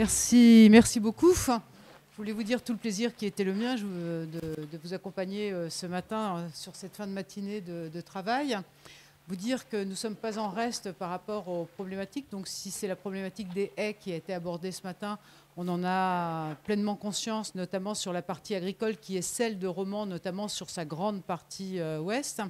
Merci, merci beaucoup. Je voulais vous dire tout le plaisir qui était le mien de, vous accompagner euh, ce matin euh, sur cette fin de matinée de, travail. Vous dire que nous ne sommes pas en reste par rapport aux problématiques. Donc si c'est la problématique des haies qui a été abordée ce matin, on en a pleinement conscience, notamment sur la partie agricole qui est celle de Roman, notamment sur sa grande partie euh, ouest.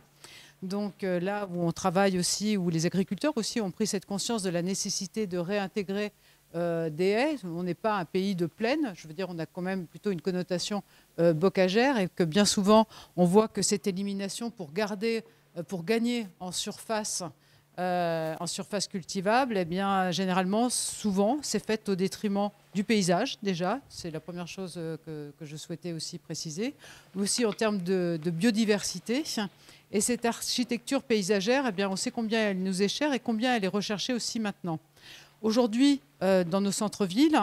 Donc là où on travaille aussi, où les agriculteurs aussi ont pris cette conscience de la nécessité de réintégrer euh, des haies. On n'est pas un pays de plaine. Je veux dire, on a quand même plutôt une connotation euh, bocagère et que bien souvent, on voit que cette élimination pour garder, euh, pour gagner en surface, en surface cultivable, eh bien, généralement, souvent, c'est fait au détriment du paysage, déjà. C'est la première chose que, je souhaitais aussi préciser. Aussi en termes de, biodiversité. Et cette architecture paysagère, eh bien, on sait combien elle nous est chère et combien elle est recherchée aussi maintenant. Aujourd'hui, euh, dans nos centres-villes.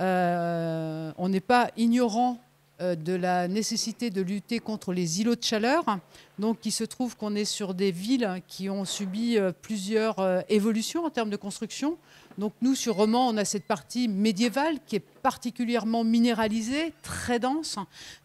Euh, on n'est pas ignorant euh, de la nécessité de lutter contre les îlots de chaleur. Donc, il se trouve qu'on est sur des villes qui ont subi plusieurs évolutions en termes de construction. Donc, nous, sur Romans, on a cette partie médiévale qui est particulièrement minéralisée, très dense.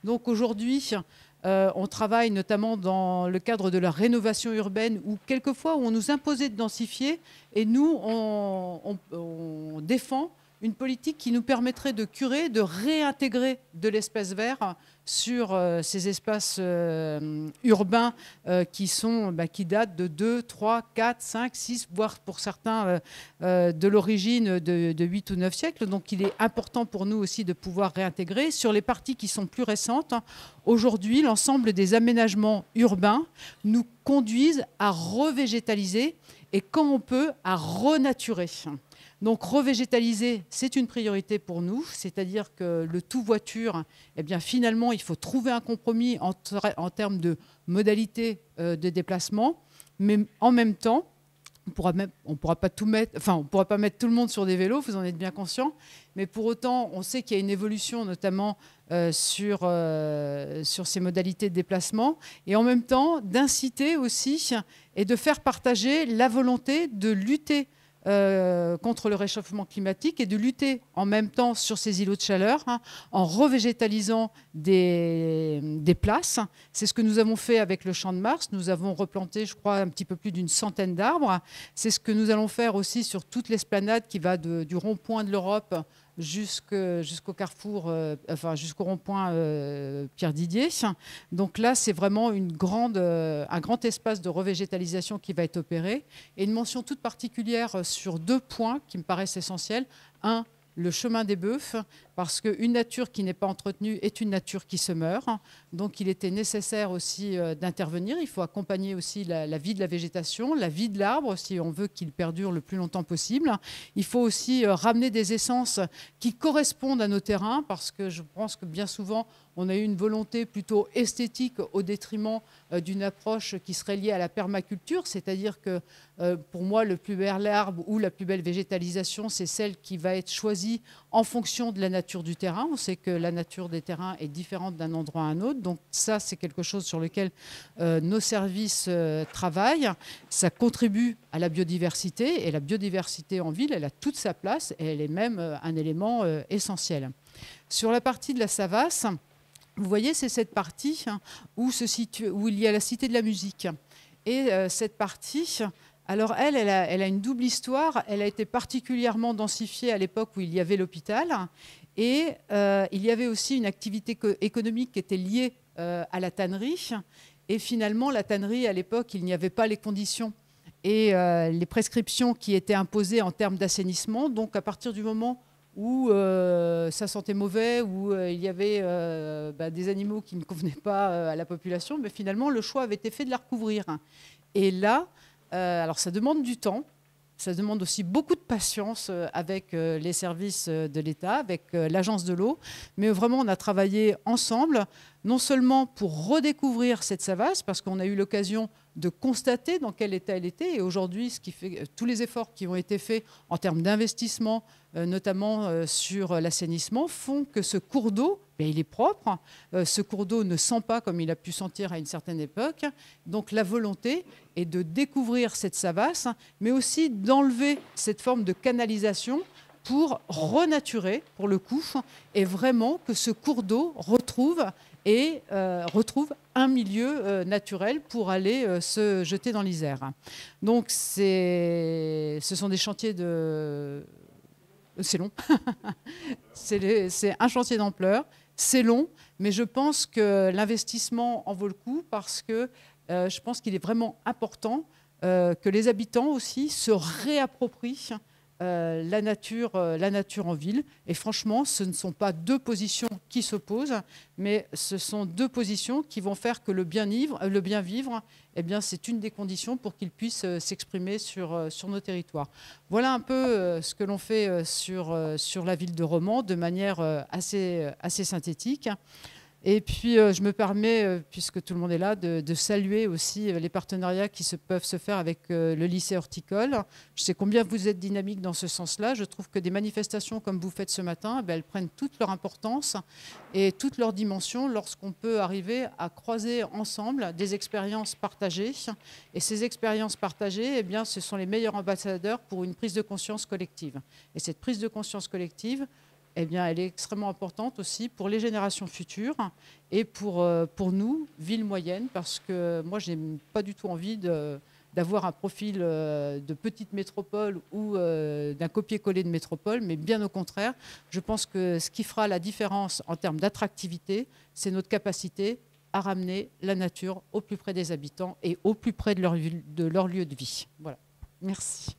Donc, aujourd'hui, euh, on travaille notamment dans le cadre de la rénovation urbaine où quelquefois on nous imposait de densifier et nous, on, on défend une politique qui nous permettrait de curer, de réintégrer de l'espace vert sur euh, ces espaces euh, urbains euh, qui, sont, bah, qui datent de 2, 3, 4, 5, 6, voire pour certains de l'origine de, 8 ou 9 siècles. Donc il est important pour nous aussi de pouvoir réintégrer. Sur les parties qui sont plus récentes, hein, aujourd'hui, l'ensemble des aménagements urbains nous conduisent à revégétaliser et quand on peut, à renaturer. Donc revégétaliser, c'est une priorité pour nous, c'est-à-dire que le tout voiture, eh bien finalement, il faut trouver un compromis en, termes de modalités euh, de déplacement, mais en même temps, on pourra pourra pas tout mettre, enfin on pourra pas mettre tout le monde sur des vélos, vous en êtes bien conscient. Mais pour autant, on sait qu'il y a une évolution, notamment euh, sur euh, sur ces modalités de déplacement, et en même temps d'inciter aussi et de faire partager la volonté de lutter euh, contre le réchauffement climatique et de lutter en même temps sur ces îlots de chaleur hein, en revégétalisant des, places. C'est ce que nous avons fait avec le champ de Mars. Nous avons replanté, je crois, un petit peu plus d'une centaine d'arbres. C'est ce que nous allons faire aussi sur toute l'esplanade qui va du rond-point de l'Europe jusqu'au carrefour, euh, enfin jusqu'au rond-point euh, Pierre Didier. Donc là, c'est vraiment une grande, euh, un grand espace de revégétalisation qui va être opéré. Et une mention toute particulière sur deux points qui me paraissent essentiels. Un, le chemin des bœufs, parce qu'une nature qui n'est pas entretenue est une nature qui se meurt. Donc il était nécessaire aussi euh, d'intervenir. Il faut accompagner aussi la, vie de la végétation, la vie de l'arbre, si on veut qu'il perdure le plus longtemps possible. Il faut aussi euh, ramener des essences qui correspondent à nos terrains, parce que je pense que bien souvent, on a eu une volonté plutôt esthétique au détriment euh, d'une approche qui serait liée à la permaculture, c'est-à-dire que pour moi, le plus bel arbre ou la plus belle végétalisation, c'est celle qui va être choisie en fonction de la nature du terrain. On sait que la nature des terrains est différente d'un endroit à un autre. Donc ça, c'est quelque chose sur lequel euh, nos services euh, travaillent. Ça contribue à la biodiversité. Et la biodiversité en ville, elle a toute sa place et elle est même euh, un élément essentiel. Sur la partie de la Savasse, vous voyez, c'est cette partie hein, où, se situe, où il y a la Cité de la musique. Et cette partie, alors elle, elle a, une double histoire. Elle a été particulièrement densifiée à l'époque où il y avait l'hôpital. Et euh, il y avait aussi une activité économique qui était liée euh, à la tannerie. Et finalement, la tannerie, à l'époque, il n'y avait pas les conditions et euh, les prescriptions qui étaient imposées en termes d'assainissement. Donc, à partir du moment où ça sentait mauvais, où il y avait bah, des animaux qui ne convenaient pas à la population, mais finalement, le choix avait été fait de la recouvrir. Et là, alors ça demande du temps, ça demande aussi beaucoup de patience euh, avec euh, les services euh, de l'État, avec l'agence de l'eau. Mais vraiment, on a travaillé ensemble non seulement pour redécouvrir cette savasse, parce qu'on a eu l'occasion de constater dans quel état elle était, et aujourd'hui, euh, tous les efforts qui ont été faits en termes d'investissement, euh, notamment euh, sur l'assainissement, font que ce cours d'eau, ben, il est propre, ce cours d'eau ne sent pas comme il a pu sentir à une certaine époque, donc la volonté est de découvrir cette savasse, mais aussi d'enlever cette forme de canalisation pour renaturer, pour le coup, et vraiment que ce cours d'eau retrouve et euh, retrouve un milieu euh, naturel pour aller euh, se jeter dans l'Isère. Donc ce sont des chantiers de... C'est long. c'est un chantier d'ampleur. C'est long, mais je pense que l'investissement en vaut le coup parce que je pense qu'il est vraiment important que les habitants aussi se réapproprient euh, la, nature, euh, la nature en ville. Et franchement, ce ne sont pas deux positions qui s'opposent, mais ce sont deux positions qui vont faire que le bien vivre, euh, le bien vivre eh bien, c'est une des conditions pour qu'il puisse s'exprimer sur, sur nos territoires. Voilà un peu ce que l'on fait sur, sur la ville de Romans de manière assez, assez synthétique. Et puis, euh, je me permets, euh, puisque tout le monde est là, de, saluer aussi euh, les partenariats qui se, peuvent se faire avec le lycée horticole. Je sais combien vous êtes dynamique dans ce sens-là. Je trouve que des manifestations comme vous faites ce matin, eh ben, elles prennent toute leur importance et toute leur dimension lorsqu'on peut arriver à croiser ensemble des expériences partagées. Et ces expériences partagées, eh bien, ce sont les meilleurs ambassadeurs pour une prise de conscience collective. Et cette prise de conscience collective, eh bien, elle est extrêmement importante aussi pour les générations futures et pour, euh, pour nous, villes moyennes, parce que moi, je n'ai pas du tout envie d'avoir un profil euh, de petite métropole ou euh, d'un copier-coller de métropole, mais bien au contraire, je pense que ce qui fera la différence en termes d'attractivité, c'est notre capacité à ramener la nature au plus près des habitants et au plus près de leur, de leur lieu de vie. Voilà. Merci.